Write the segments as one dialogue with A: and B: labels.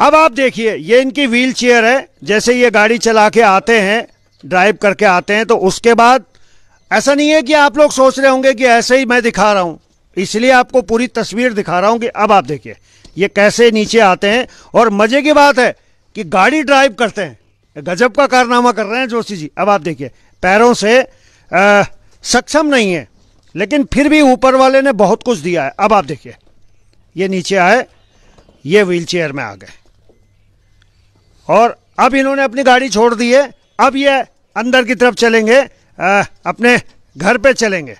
A: अब आप देखिए ये इनकी व्हील चेयर है जैसे ये गाड़ी चला के आते हैं ड्राइव करके आते हैं तो उसके बाद ऐसा नहीं है कि आप लोग सोच रहे होंगे कि ऐसे ही मैं दिखा रहा हूं इसलिए आपको पूरी तस्वीर दिखा रहा हूँ कि अब आप देखिए ये कैसे नीचे आते हैं और मज़े की बात है कि गाड़ी ड्राइव करते हैं गजब का कारनामा कर रहे हैं जोशी जी अब आप देखिए पैरों से आ, सक्षम नहीं है लेकिन फिर भी ऊपर वाले ने बहुत कुछ दिया है अब आप देखिए ये नीचे आए ये व्हील चेयर में आ गए और अब इन्होंने अपनी गाड़ी छोड़ दी है अब ये अंदर की तरफ चलेंगे आ, अपने घर पे चलेंगे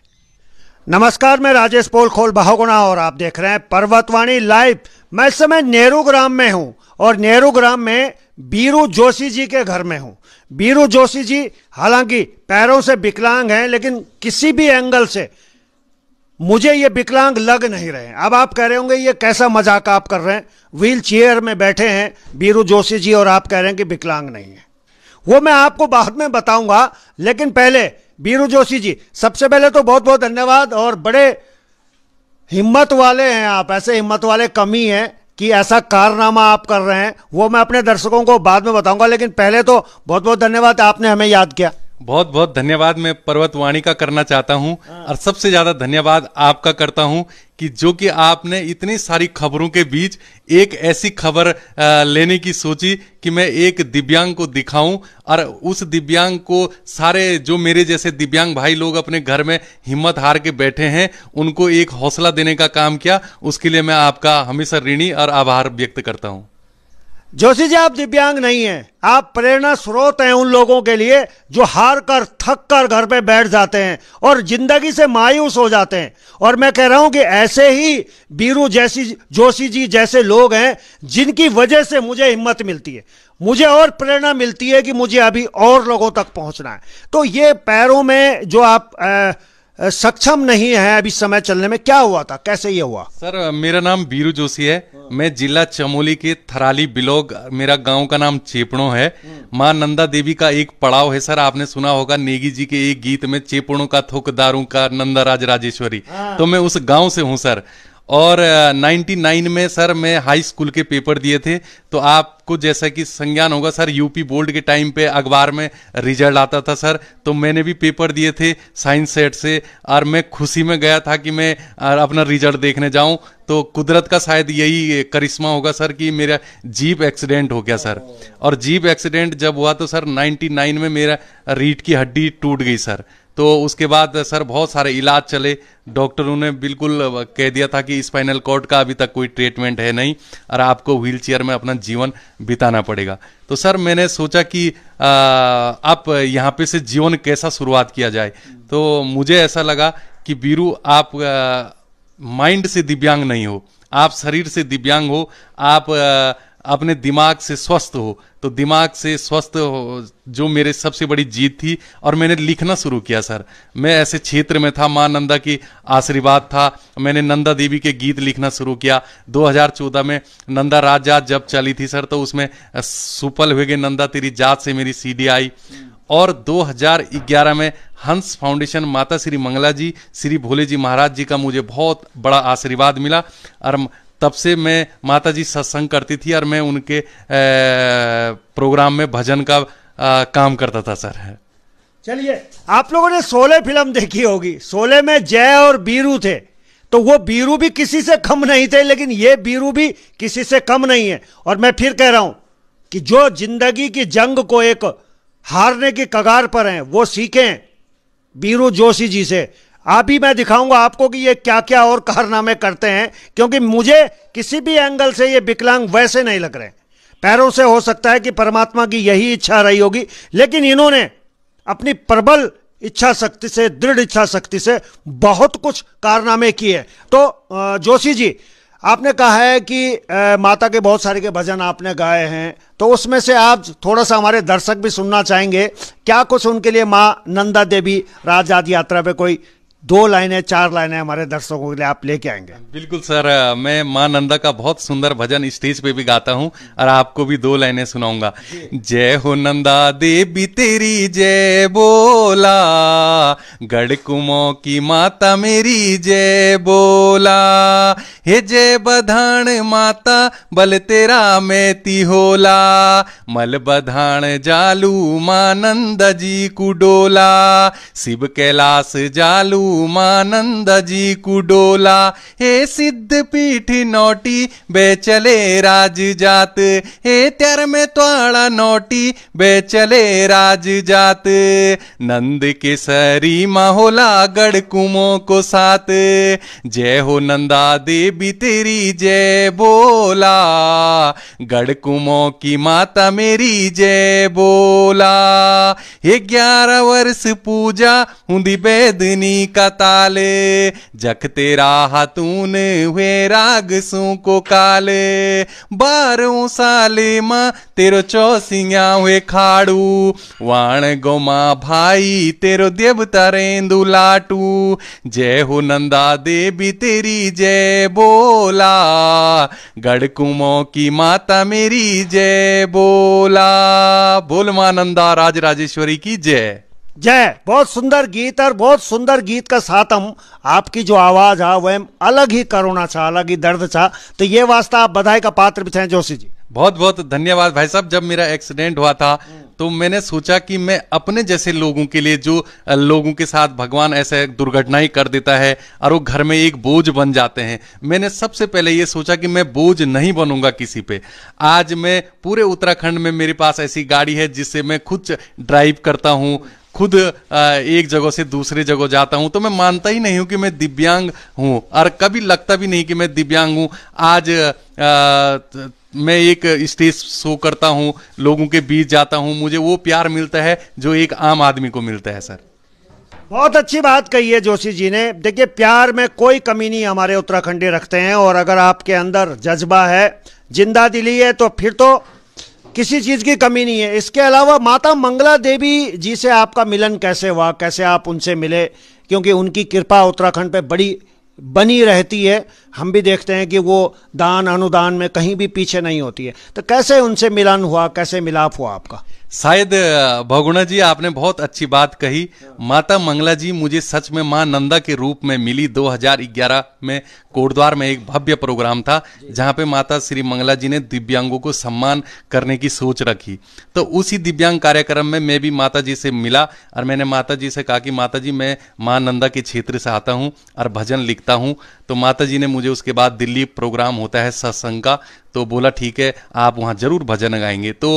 A: नमस्कार मैं राजेश पोल खोल बहागुना और आप देख रहे हैं पर्वतवाणी लाइव मैं इस समय नेहरू ग्राम में हूँ और नेहरू ग्राम में बीरू जोशी जी के घर में हूँ बीरू जोशी जी हालांकि पैरों से विकलांग हैं लेकिन किसी भी एंगल से मुझे ये विकलांग लग नहीं रहे अब आप कह रहे होंगे ये कैसा मजाक आप कर रहे हैं व्हील चेयर में बैठे हैं बीरू जोशी जी और आप कह रहे हैं कि विकलांग नहीं है वो मैं आपको बाद में बताऊंगा लेकिन पहले बीरू जोशी जी सबसे पहले तो बहुत बहुत धन्यवाद और बड़े हिम्मत वाले हैं आप ऐसे हिम्मत वाले कमी हैं कि ऐसा कारनामा आप कर रहे हैं वो मैं अपने दर्शकों को बाद में बताऊंगा लेकिन पहले तो बहुत बहुत धन्यवाद आपने हमें याद किया
B: बहुत बहुत धन्यवाद मैं पर्वत वाणी का करना चाहता हूँ हाँ। और सबसे ज्यादा धन्यवाद आपका करता हूँ कि जो कि आपने इतनी सारी खबरों के बीच एक ऐसी खबर लेने की सोची कि मैं एक दिव्यांग को दिखाऊं और उस दिव्यांग को सारे जो मेरे जैसे दिव्यांग भाई लोग अपने घर में हिम्मत हार के बैठे हैं उनको एक हौसला देने का काम किया उसके लिए मैं आपका हमेशा ऋणी और आभार व्यक्त करता हूँ
A: जोशी जी आप दिव्यांग नहीं हैं आप प्रेरणा स्रोत हैं उन लोगों के लिए जो हार कर थक कर घर पे बैठ जाते हैं और जिंदगी से मायूस हो जाते हैं और मैं कह रहा हूं कि ऐसे ही बीरू जैसी जोशी जी जैसे लोग हैं जिनकी वजह से मुझे हिम्मत मिलती है मुझे और प्रेरणा मिलती है कि मुझे अभी और लोगों तक पहुंचना है तो ये पैरों में जो आप आ, सक्षम नहीं है अभी समय चलने में क्या हुआ था कैसे ये हुआ
B: सर मेरा नाम बीरू जोशी है मैं जिला चमोली के थराली बिलोग मेरा गांव का नाम चेपड़ो है माँ नंदा देवी का एक पड़ाव है सर आपने सुना होगा नेगी जी के एक गीत में चेपड़ों का थोक दारू का नंदा राज राजेश्वरी हाँ। तो मैं उस गाँव से हूँ सर और 99 में सर मैं हाई स्कूल के पेपर दिए थे तो आपको जैसा कि संज्ञान होगा सर यूपी बोर्ड के टाइम पे अखबार में रिजल्ट आता था सर तो मैंने भी पेपर दिए थे साइंस सेट से और मैं खुशी में गया था कि मैं अपना रिजल्ट देखने जाऊं तो कुदरत का शायद यही करिश्मा होगा सर कि मेरा जीप एक्सीडेंट हो गया सर और जीप एक्सीडेंट जब हुआ तो सर 99 में मेरा रीट की हड्डी टूट गई सर तो उसके बाद uh, सर बहुत सारे इलाज चले डॉक्टरों ने बिल्कुल uh, कह दिया था कि स्पाइनल कॉर्ड का अभी तक कोई ट्रीटमेंट है नहीं और आपको व्हील चेयर में अपना जीवन बिताना पड़ेगा तो सर मैंने सोचा कि आ, uh, आप यहाँ पे से जीवन कैसा शुरुआत किया जाए तो मुझे ऐसा लगा कि बीरू आप माइंड से दिव्यांग नहीं हो आप शरीर से दिव्यांग हो आप आ, अपने दिमाग से स्वस्थ हो तो दिमाग से स्वस्थ हो जो मेरे सबसे बड़ी जीत थी और मैंने लिखना शुरू किया सर मैं ऐसे क्षेत्र में था माँ नंदा की आशीर्वाद था मैंने नंदा देवी के गीत लिखना शुरू किया 2014 में नंदा राज जात जब चली थी सर तो उसमें सुपल हुए गए नंदा तेरी जात से मेरी सी आई और 2011 में हंस फाउंडेशन माता श्री मंगला जी श्री भोले जी महाराज जी का मुझे बहुत बड़ा आशीर्वाद मिला और तब से मैं माता जी सत्संग करती थी और मैं उनके प्रोग्राम में भजन का आ, काम करता था सर
A: चलिए आप लोगों ने सोले फिल्म देखी होगी सोले में जय और बीरू थे तो वो बीरू भी किसी से कम नहीं थे लेकिन ये बीरू भी किसी से कम नहीं है और मैं फिर कह रहा हूं कि जो जिंदगी की जंग को एक हारने की कगार पर हैं वो सीखें बीरू जोशी जी से आप ही मैं दिखाऊंगा आपको कि ये क्या क्या और कारनामे करते हैं क्योंकि मुझे किसी भी एंगल से ये विकलांग वैसे नहीं लग रहे पैरों से हो सकता है कि परमात्मा की यही इच्छा रही होगी लेकिन इन्होंने अपनी प्रबल इच्छा शक्ति से दृढ़ इच्छा शक्ति से बहुत कुछ कारनामे किए तो जोशी जी आपने कहा है कि माता के बहुत सारे के भजन आपने गाए हैं तो उसमें से आप थोड़ा सा हमारे दर्शक भी सुनना चाहेंगे क्या कुछ उनके लिए माँ नंदा देवी राज यात्रा पे कोई दो लाइनें चार लाइनें हमारे दर्शकों के लिए आप लेके आएंगे
B: बिल्कुल सर मैं माँ नंदा का बहुत सुंदर भजन स्टेज पे भी गाता हूँ और आपको भी दो लाइनें सुनाऊंगा जय हो नंदा देवी तेरी जय बोला गढ़ कुमो की माता मेरी जय बोला हे जय बधान माता बल तेरा मैती होला मल बधान जालू नंदा जी कुडोला शिव कैलाश जालू उमानंद जी को डोला हे सिद्ध पीठ नोटी बेचले राज जात हे त्यार में त्वाड़ा नोटी बेचले राज जात नंद के सरी माहौला गढ़ कुमो को साथ जय हो नंदा देवी तेरी जय बोला गढ़ कुमो की माता मेरी जय बोला ये ग्यारह वर्ष पूजा दी बेदनी का का ताले जखते राहा तूने हुए सू को काले बारों साले मा तेरो चौसिया हुए खाड़ू वाण गोमा भाई तेरो देवता रेंदू लाटू जय हो नंदा देवी तेरी जय बोला गढ़कुमो की माता मेरी जय बोला बोल मां नंदा राज राजेश्वरी की जय
A: जय बहुत सुंदर गीत और बहुत सुंदर गीत का साथ हम आपकी जो आवाज़ है वह अलग ही करुणा छा अलग ही दर्द छा तो ये वास्ता आप बधाई का पात्र भी हैं जोशी जी
B: बहुत बहुत धन्यवाद भाई साहब जब मेरा एक्सीडेंट हुआ था तो मैंने सोचा कि मैं अपने जैसे लोगों के लिए जो लोगों के साथ भगवान ऐसे दुर्घटना ही कर देता है और वो घर में एक बोझ बन जाते हैं मैंने सबसे पहले ये सोचा कि मैं बोझ नहीं बनूंगा किसी पे आज मैं पूरे उत्तराखंड में मेरे पास ऐसी गाड़ी है जिससे मैं खुद ड्राइव करता हूँ खुद एक जगह से दूसरे जगह जाता हूं तो मैं मानता ही नहीं हूं कि मैं दिव्यांग हूं और कभी लगता भी नहीं कि मैं दिव्यांग हूं आज आ, मैं एक स्टेज शो करता हूं लोगों के बीच जाता हूं मुझे वो प्यार मिलता है जो एक आम आदमी को मिलता है सर
A: बहुत अच्छी बात कही है जोशी जी ने देखिए प्यार में कोई कमी नहीं हमारे उत्तराखंडी रखते हैं और अगर आपके अंदर जज्बा है जिंदा दिली है तो फिर तो किसी चीज़ की कमी नहीं है इसके अलावा माता मंगला देवी जी से आपका मिलन कैसे हुआ कैसे आप उनसे मिले क्योंकि उनकी कृपा उत्तराखंड पे बड़ी बनी रहती है हम भी देखते हैं कि वो दान अनुदान में कहीं भी पीछे नहीं होती है तो कैसे उनसे मिलन हुआ कैसे मिलाप हुआ आपका
B: शायद भगुना जी आपने बहुत अच्छी बात कही माता मंगला जी मुझे सच में माँ नंदा के रूप में मिली 2011 में कोटद्वार में एक भव्य प्रोग्राम था जहाँ पे माता श्री मंगला जी ने दिव्यांगों को सम्मान करने की सोच रखी तो उसी दिव्यांग कार्यक्रम में मैं भी माता जी से मिला और मैंने माता जी से कहा कि माता जी मैं माँ नंदा के क्षेत्र से आता हूँ और भजन लिखता हूँ तो माता जी ने मुझे उसके बाद दिल्ली प्रोग्राम होता है सत्संग का तो बोला ठीक है आप वहाँ ज़रूर भजन गाएंगे तो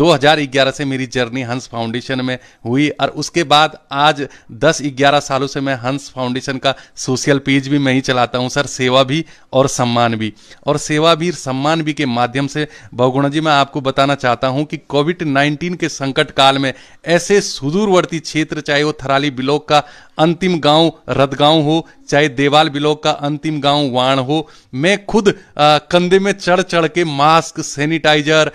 B: 2011 से मेरी जर्नी हंस फाउंडेशन में हुई और उसके बाद आज 10-11 सालों से मैं हंस फाउंडेशन का सोशल पेज भी मैं ही चलाता हूँ सर सेवा भी और सम्मान भी और सेवा भी सम्मान भी के माध्यम से बहुगुणा जी मैं आपको बताना चाहता हूं कि कोविड 19 के संकट काल में ऐसे सुदूरवर्ती क्षेत्र चाहे वो थराली ब्लॉक का अंतिम गांव रदगांव हो चाहे देवाल ब्लॉक का अंतिम गांव वाण हो मैं खुद आ, कंधे में चढ़ चढ़ के मास्क सैनिटाइजर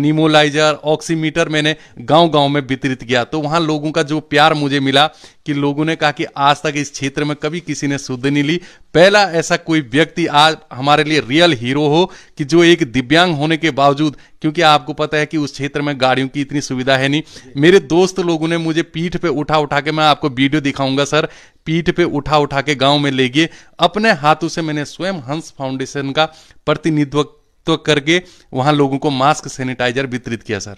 B: निमोलाइजर ऑक्सीमीटर मैंने गांव गांव में वितरित किया तो वहां लोगों का जो प्यार मुझे मिला कि लोगों ने कहा कि आज तक इस क्षेत्र में कभी किसी ने शुद्ध नहीं ली पहला ऐसा कोई व्यक्ति आज हमारे लिए रियल हीरो हो कि जो एक दिव्यांग होने के बावजूद क्योंकि आपको पता है कि उस क्षेत्र में गाड़ियों की इतनी सुविधा है नहीं मेरे दोस्त लोगों ने मुझे पीठ पे उठा उठा के मैं आपको वीडियो दिखाऊंगा सर पीठ पे उठा उठा के गांव में ले गए अपने हाथों से मैंने स्वयं हंस फाउंडेशन का प्रतिनिधित्व करके वहां लोगों को मास्क सैनिटाइजर वितरित किया सर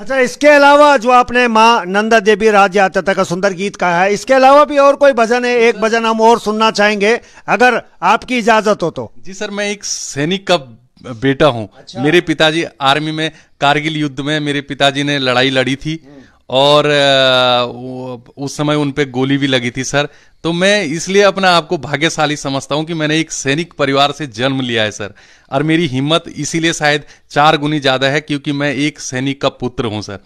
A: अच्छा इसके अलावा जो आपने माँ नंदा देवी राज्य का सुंदर गीत कहा है इसके अलावा भी और कोई भजन है एक भजन हम और सुनना चाहेंगे अगर आपकी इजाजत हो तो
B: जी सर मैं एक सैनिक का बेटा हूँ अच्छा। मेरे पिताजी आर्मी में कारगिल युद्ध में मेरे पिताजी ने लड़ाई लड़ी थी हम्म। और उस समय उन पे गोली भी लगी थी सर तो मैं इसलिए अपना आपको भाग्यशाली समझता हूँ कि मैंने एक सैनिक परिवार से जन्म लिया है सर और मेरी हिम्मत इसीलिए शायद चार गुनी ज़्यादा है क्योंकि मैं एक सैनिक का पुत्र हूँ सर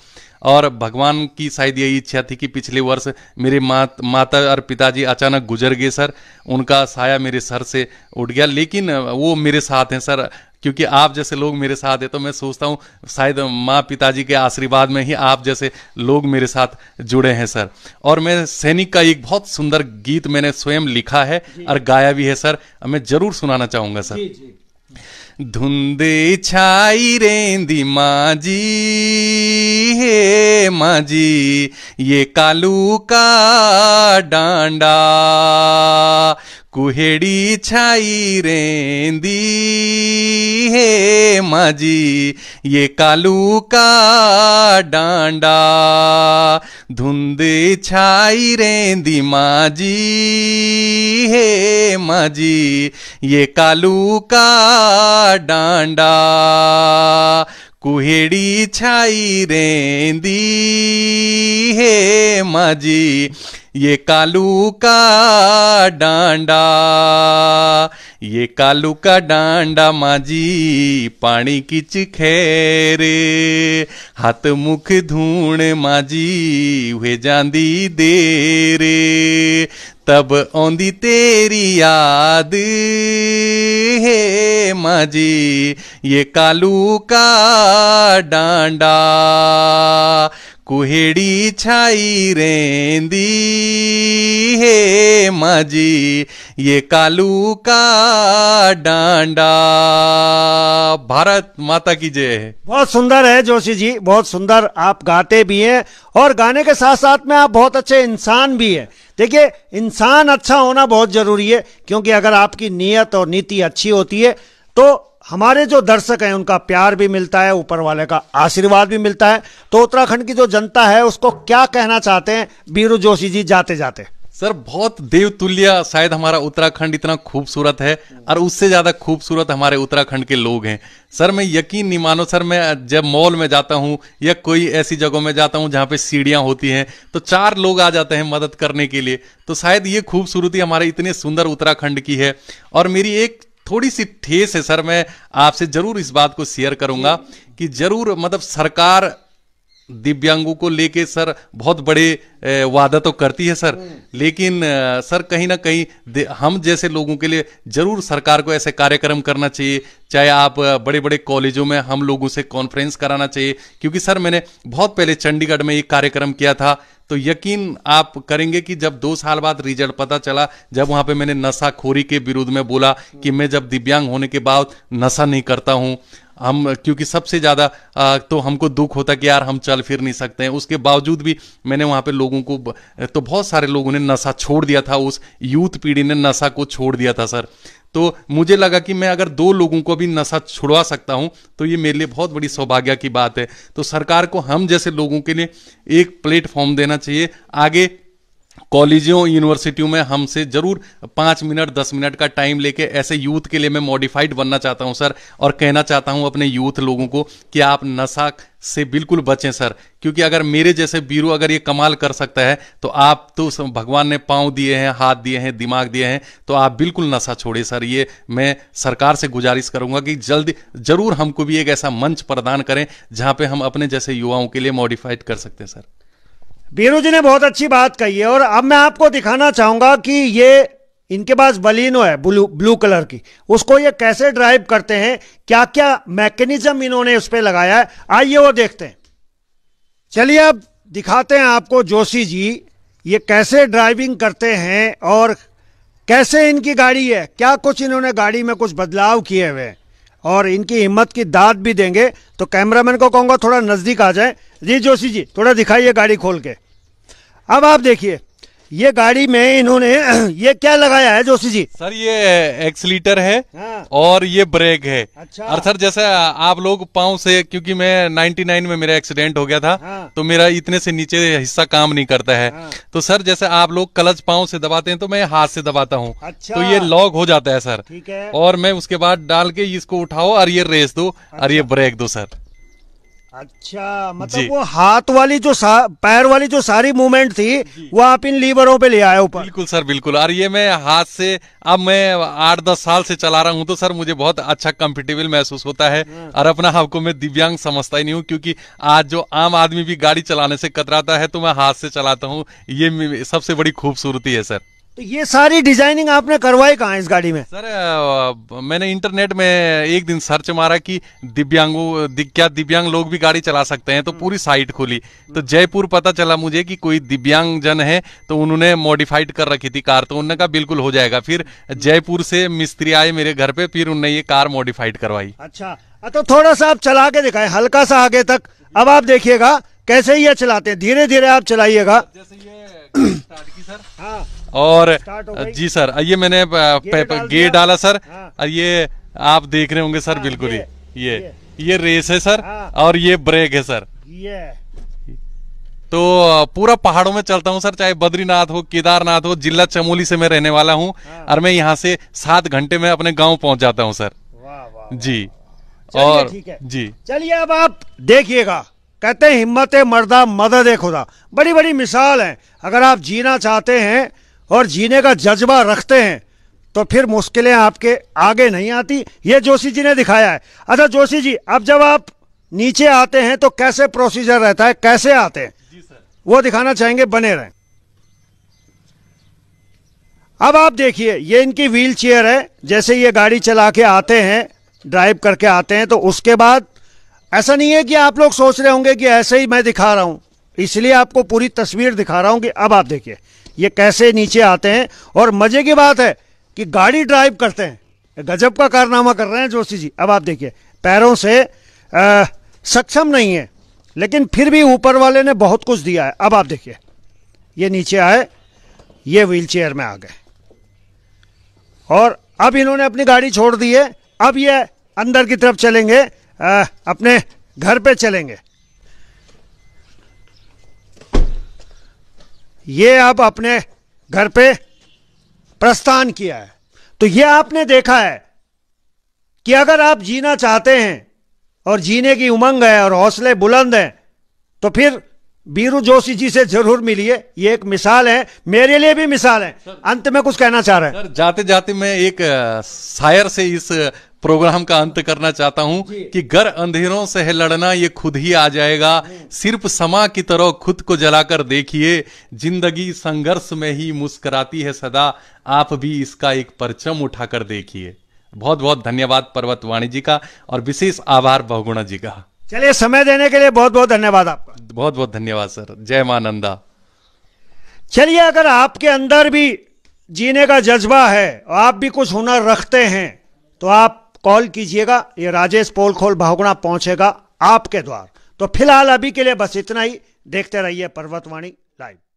B: और भगवान की शायद यही इच्छा थी कि पिछले वर्ष मेरे मात माता और पिताजी अचानक गुजर गए सर उनका साया मेरे सर से उठ गया लेकिन वो मेरे साथ हैं सर क्योंकि आप जैसे लोग मेरे साथ है तो मैं सोचता हूँ शायद माँ पिताजी के आशीर्वाद में ही आप जैसे लोग मेरे साथ जुड़े हैं सर और मैं सैनिक का एक बहुत सुंदर गीत मैंने स्वयं लिखा है और गाया भी है सर मैं जरूर सुनाना चाहूंगा सर धुंदे छाई रेंदी माजी हे माजी ये कालू का डांडा कुहेड़ी छाई रेंदी हे माजी ये कालू का डांडा धुंद छाई रेंदी माजी हे माजी ये कालू का डांडा कुहेड़ी छाई रेंदी हे माजी ये कालू का डांडा ये कालू का डांडा माजी पानी की चिखेरे हाथ मुख धूण माजी हुए जांदी देरे तब आंदी तेरी याद हे माँ जी ये कालू का डांडा कुहेड़ी छाई रेंदी हे माजी ये कालू का डांडा भारत माता की जय
A: बहुत सुंदर है जोशी जी बहुत सुंदर आप गाते भी हैं और गाने के साथ साथ में आप बहुत अच्छे इंसान भी हैं देखिए इंसान अच्छा होना बहुत जरूरी है क्योंकि अगर आपकी नीयत और नीति अच्छी होती है तो हमारे जो दर्शक हैं उनका प्यार भी मिलता है ऊपर वाले का आशीर्वाद भी मिलता है तो उत्तराखंड की जो जनता है उसको क्या कहना चाहते हैं बीरू जोशी जी जाते जाते
B: सर बहुत देवतुल्य शायद हमारा उत्तराखंड इतना खूबसूरत है और उससे ज़्यादा खूबसूरत हमारे उत्तराखंड के लोग हैं सर मैं यकीन नहीं मानो सर मैं जब मॉल में जाता हूँ या कोई ऐसी जगहों में जाता हूँ जहाँ पे सीढ़ियाँ होती हैं तो चार लोग आ जाते हैं मदद करने के लिए तो शायद ये खूबसूरती हमारे इतने सुंदर उत्तराखंड की है और मेरी एक थोड़ी सी ठेस है सर मैं आपसे जरूर इस बात को शेयर करूंगा कि जरूर मतलब सरकार दिव्यांगों को लेके सर बहुत बड़े वादा तो करती है सर हम्म। लेकिन सर कहीं ना कहीं हम जैसे लोगों के लिए जरूर सरकार को ऐसे कार्यक्रम करना चाहिए चाहे आप बड़े बड़े कॉलेजों में हम लोगों से कॉन्फ्रेंस कराना चाहिए क्योंकि सर मैंने बहुत पहले चंडीगढ़ में एक कार्यक्रम किया था तो यकीन आप करेंगे कि जब दो साल बाद रिजल्ट पता चला जब वहां पे मैंने नशाखोरी के विरोध में बोला कि मैं जब दिव्यांग होने के बाद नशा नहीं करता हूं हम क्योंकि सबसे ज़्यादा तो हमको दुख होता कि यार हम चल फिर नहीं सकते हैं उसके बावजूद भी मैंने वहाँ पे लोगों को तो बहुत सारे लोगों ने नशा छोड़ दिया था उस यूथ पीढ़ी ने नशा को छोड़ दिया था सर तो मुझे लगा कि मैं अगर दो लोगों को भी नशा छुड़वा सकता हूं तो ये मेरे लिए बहुत बड़ी सौभाग्य की बात है तो सरकार को हम जैसे लोगों के लिए एक प्लेटफॉर्म देना चाहिए आगे कॉलेजों यूनिवर्सिटियों में हमसे जरूर पाँच मिनट दस मिनट का टाइम लेके ऐसे यूथ के लिए मैं मॉडिफाइड बनना चाहता हूँ सर और कहना चाहता हूँ अपने यूथ लोगों को कि आप नशा से बिल्कुल बचें सर क्योंकि अगर मेरे जैसे बीरू अगर ये कमाल कर सकता है तो आप तो भगवान ने पाँव दिए हैं हाथ दिए हैं दिमाग दिए हैं तो आप बिल्कुल नशा छोड़े सर ये मैं सरकार से गुजारिश करूंगा कि जल्द जरूर हमको भी एक ऐसा मंच प्रदान करें जहाँ पे हम अपने जैसे युवाओं के लिए मॉडिफाइड कर सकते हैं सर बीरू जी
A: ने बहुत अच्छी बात कही है और अब मैं आपको दिखाना चाहूंगा कि ये इनके पास बलिनो है ब्लू ब्लू कलर की उसको ये कैसे ड्राइव करते हैं क्या क्या मैकेनिज्म इन्होंने उस पर लगाया है आइए वो देखते हैं चलिए अब दिखाते हैं आपको जोशी जी ये कैसे ड्राइविंग करते हैं और कैसे इनकी गाड़ी है क्या कुछ इन्होंने गाड़ी में कुछ बदलाव किए हुए हैं और इनकी हिम्मत की दाद भी देंगे तो कैमरामैन को कहूँगा थोड़ा नज़दीक आ जाए जी जोशी जी थोड़ा दिखाइए गाड़ी खोल के अब आप देखिए ये गाड़ी में इन्होंने ये क्या लगाया है जोशी जी
B: सर ये एक्सलीटर है हाँ। और ये ब्रेक है अच्छा और सर जैसे आप लोग पाँव से क्योंकि मैं 99 में मेरा एक्सीडेंट हो गया था हाँ। तो मेरा इतने से नीचे हिस्सा काम नहीं करता है हाँ। तो सर जैसे आप लोग कलच पाँव से दबाते हैं तो मैं हाथ से दबाता हूँ अच्छा। तो ये लॉक हो जाता है सर और मैं उसके बाद डाल के इसको उठाओ और ये रेस दो और ये अच्छा। ब्रेक दो सर
A: अच्छा मतलब वो हाथ वाली जो पैर वाली जो सारी मूवमेंट थी वो आप इन लीवरों पे ले आए ऊपर
B: बिल्कुल सर बिल्कुल और ये मैं हाथ से अब मैं आठ दस साल से चला रहा हूँ तो सर मुझे बहुत अच्छा कंफर्टेबल महसूस होता है हाँ। और अपना आपको को मैं दिव्यांग समझता ही नहीं हूँ क्योंकि आज जो आम आदमी भी गाड़ी चलाने से कतराता है तो मैं हाथ से चलाता हूँ ये सबसे बड़ी खूबसूरती है सर
A: तो ये सारी डिजाइनिंग आपने करवाई कहा इस गाड़ी में
B: सर मैंने इंटरनेट में एक दिन सर्च मारा कि दिव्यांगो दि, क्या दिव्यांग लोग भी गाड़ी चला सकते हैं तो हम्म। पूरी साइट खोली हम्म। तो जयपुर पता चला मुझे कि कोई दिव्यांग जन है तो उन्होंने मॉडिफाइड कर रखी थी कार तो उन्होंने कहा बिल्कुल हो जाएगा फिर हम्म। जयपुर से मिस्त्री आए मेरे घर पे फिर उन्होंने ये कार मॉडिफाइड करवाई अच्छा
A: तो थोड़ा सा आप चला के दिखाए हल्का सा आगे तक अब आप देखिएगा कैसे ये चलाते हैं धीरे धीरे आप चलाइएगा जैसे ये
B: स्टार्ट की सर हाँ और जी सर ये मैंने गे डाला सर और हाँ। ये आप देख रहे होंगे सर हाँ, बिल्कुल ही ये ये, रेस है सर हाँ। और ये ब्रेक है सर ये तो पूरा पहाड़ों में चलता हूँ सर चाहे बद्रीनाथ हो केदारनाथ हो जिला चमोली से मैं रहने वाला हूँ हाँ। और मैं यहाँ से सात घंटे में अपने गांव पहुंच जाता हूँ सर वाह वाह जी और जी
A: चलिए अब आप देखिएगा कहते हैं हिम्मत मर्दा मदद खुदा बड़ी बड़ी मिसाल है अगर आप जीना चाहते हैं और जीने का जज्बा रखते हैं तो फिर मुश्किलें आपके आगे नहीं आती ये जोशी जी ने दिखाया है अच्छा जोशी जी अब जब आप नीचे आते हैं तो कैसे प्रोसीजर रहता है कैसे आते हैं जी सर वो दिखाना चाहेंगे बने रहें अब आप देखिए ये इनकी व्हील चेयर है जैसे ये गाड़ी चला के आते हैं ड्राइव करके आते हैं तो उसके बाद ऐसा नहीं है कि आप लोग सोच रहे होंगे कि ऐसे ही मैं दिखा रहा हूं इसलिए आपको पूरी तस्वीर दिखा रहा हूं कि अब आप देखिए ये कैसे नीचे आते हैं और मजे की बात है कि गाड़ी ड्राइव करते हैं गजब का कारनामा कर रहे हैं जोशी जी अब आप देखिए पैरों से आ, सक्षम नहीं है लेकिन फिर भी ऊपर वाले ने बहुत कुछ दिया है अब आप देखिए ये नीचे आए ये चेयर में आ गए और अब इन्होंने अपनी गाड़ी छोड़ दी है अब ये अंदर की तरफ चलेंगे आ, अपने घर पे चलेंगे ये अब अपने घर पे प्रस्थान किया है तो ये आपने देखा है कि अगर आप जीना चाहते हैं और जीने की उमंग है और हौसले बुलंद हैं तो फिर बीरू जोशी जी से जरूर मिलिए ये एक मिसाल है मेरे लिए भी मिसाल है अंत में कुछ कहना चाह रहे
B: हैं जाते जाते मैं एक शायर से इस प्रोग्राम का अंत करना चाहता हूं कि घर अंधेरों से है लड़ना ये खुद ही आ जाएगा सिर्फ समा की तरह खुद को जलाकर देखिए जिंदगी संघर्ष में ही मुस्कराती है सदा आप भी इसका एक परचम उठाकर देखिए बहुत बहुत धन्यवाद पर्वत वाणी जी का और विशेष आभार बहुगुणा जी का
A: चलिए समय देने के लिए बहुत बहुत धन्यवाद आपका
B: बहुत बहुत धन्यवाद सर जय मानंदा
A: चलिए अगर आपके अंदर भी जीने का जज्बा है और आप भी कुछ हुनर रखते हैं तो आप कॉल कीजिएगा ये राजेश पोल खोल भावगुणा पहुंचेगा आपके द्वार तो फिलहाल अभी के लिए बस इतना ही देखते रहिए पर्वतवाणी लाइव